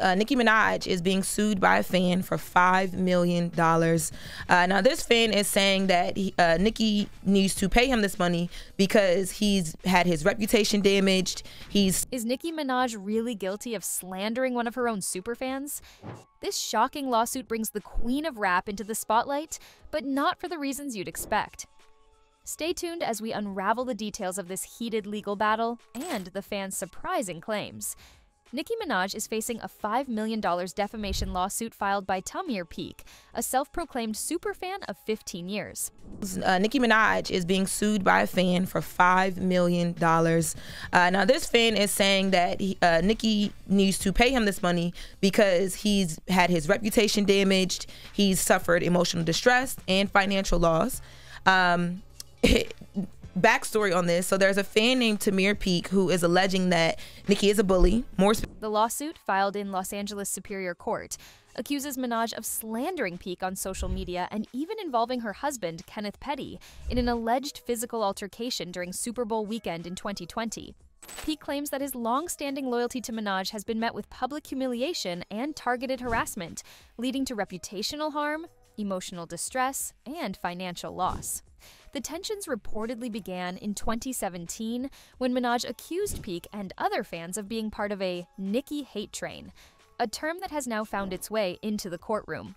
Uh, Nicki Minaj is being sued by a fan for $5 million. Uh, now, this fan is saying that he, uh, Nicki needs to pay him this money because he's had his reputation damaged. He's Is Nicki Minaj really guilty of slandering one of her own superfans? This shocking lawsuit brings the queen of rap into the spotlight, but not for the reasons you'd expect. Stay tuned as we unravel the details of this heated legal battle and the fan's surprising claims. Nicki Minaj is facing a $5 million defamation lawsuit filed by Tamir Peak, a self proclaimed superfan of 15 years. Uh, Nicki Minaj is being sued by a fan for $5 million. Uh, now, this fan is saying that he, uh, Nicki needs to pay him this money because he's had his reputation damaged, he's suffered emotional distress and financial loss. Um, backstory on this. So there's a fan named Tamir Peak who is alleging that Nicki is a bully. More the lawsuit filed in Los Angeles Superior Court accuses Minaj of slandering Peak on social media and even involving her husband, Kenneth Petty, in an alleged physical altercation during Super Bowl weekend in 2020. Peak claims that his long-standing loyalty to Minaj has been met with public humiliation and targeted harassment, leading to reputational harm, emotional distress, and financial loss. The tensions reportedly began in 2017 when Minaj accused Peek and other fans of being part of a Nicki hate train, a term that has now found its way into the courtroom.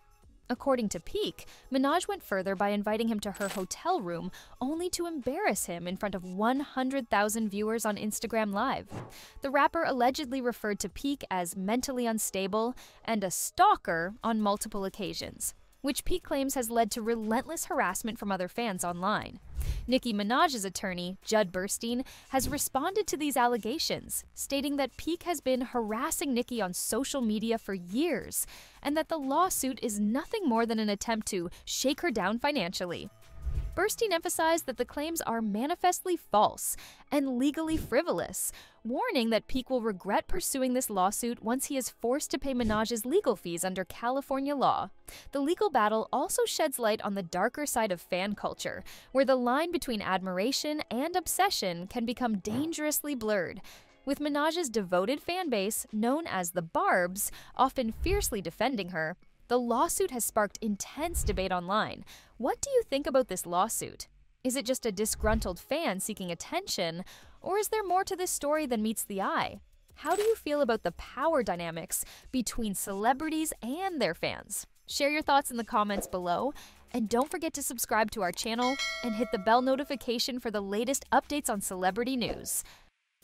According to Peek, Minaj went further by inviting him to her hotel room, only to embarrass him in front of 100,000 viewers on Instagram Live. The rapper allegedly referred to Peek as mentally unstable and a stalker on multiple occasions which Pete claims has led to relentless harassment from other fans online. Nicki Minaj's attorney, Judd Burstein, has responded to these allegations, stating that Peak has been harassing Nicki on social media for years, and that the lawsuit is nothing more than an attempt to shake her down financially. Burstein emphasized that the claims are manifestly false and legally frivolous, warning that Peak will regret pursuing this lawsuit once he is forced to pay Minaj's legal fees under California law. The legal battle also sheds light on the darker side of fan culture, where the line between admiration and obsession can become dangerously blurred, with Minaj's devoted fan base, known as the Barbs, often fiercely defending her, the lawsuit has sparked intense debate online. What do you think about this lawsuit? Is it just a disgruntled fan seeking attention, or is there more to this story than meets the eye? How do you feel about the power dynamics between celebrities and their fans? Share your thoughts in the comments below, and don't forget to subscribe to our channel and hit the bell notification for the latest updates on celebrity news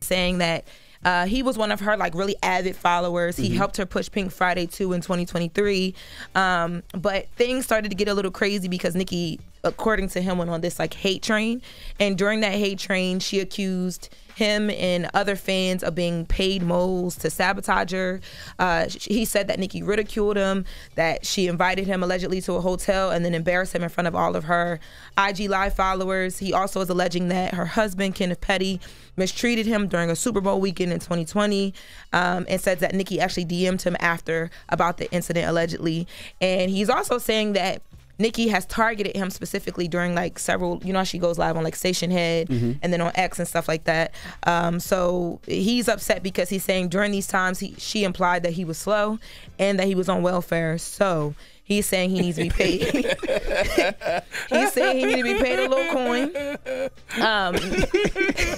saying that uh, he was one of her like really avid followers. He mm -hmm. helped her push Pink Friday 2 in 2023. Um, but things started to get a little crazy because Nikki according to him, went on this like hate train. And during that hate train, she accused him and other fans of being paid moles to sabotage her. Uh, he said that Nikki ridiculed him, that she invited him allegedly to a hotel and then embarrassed him in front of all of her IG Live followers. He also is alleging that her husband, Kenneth Petty, mistreated him during a Super Bowl weekend in 2020 um, and says that Nikki actually DM'd him after about the incident allegedly. And he's also saying that Nikki has targeted him specifically during like several, you know, she goes live on like Station Head mm-hmm. and then on X and stuff like that. Um, so he's upset because he's saying during these times he she implied that he was slow and that he was on welfare. So he's saying he needs to be paid. he's saying he needs to be paid a little coin. Um,